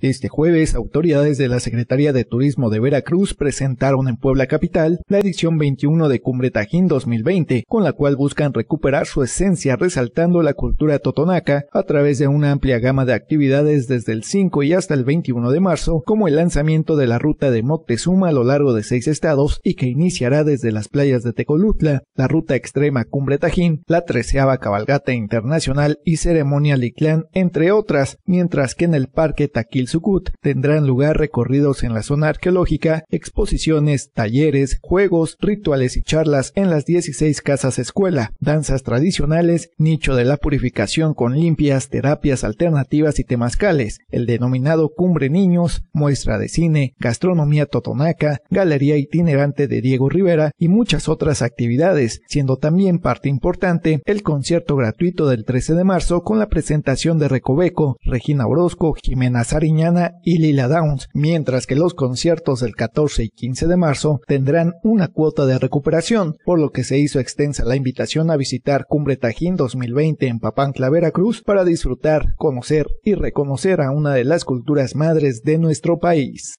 Este jueves, autoridades de la Secretaría de Turismo de Veracruz presentaron en Puebla Capital la edición 21 de Cumbre Tajín 2020, con la cual buscan recuperar su esencia resaltando la cultura totonaca a través de una amplia gama de actividades desde el 5 y hasta el 21 de marzo, como el lanzamiento de la ruta de Moctezuma a lo largo de seis estados y que iniciará desde las playas de Tecolutla, la ruta extrema Cumbre Tajín, la treceava cabalgata internacional y ceremonia Liclán, entre otras, mientras que en el Parque Taquil Sucut, tendrán lugar recorridos en la zona arqueológica, exposiciones, talleres, juegos, rituales y charlas en las 16 casas escuela, danzas tradicionales, nicho de la purificación con limpias, terapias alternativas y temazcales, el denominado Cumbre Niños, muestra de cine, gastronomía totonaca, galería itinerante de Diego Rivera y muchas otras actividades, siendo también parte importante el concierto gratuito del 13 de marzo con la presentación de Recoveco, Regina Orozco, Jimena Sariña, y Lila Downs, mientras que los conciertos del 14 y 15 de marzo tendrán una cuota de recuperación, por lo que se hizo extensa la invitación a visitar Cumbre Tajín 2020 en Papantla, Veracruz, para disfrutar, conocer y reconocer a una de las culturas madres de nuestro país.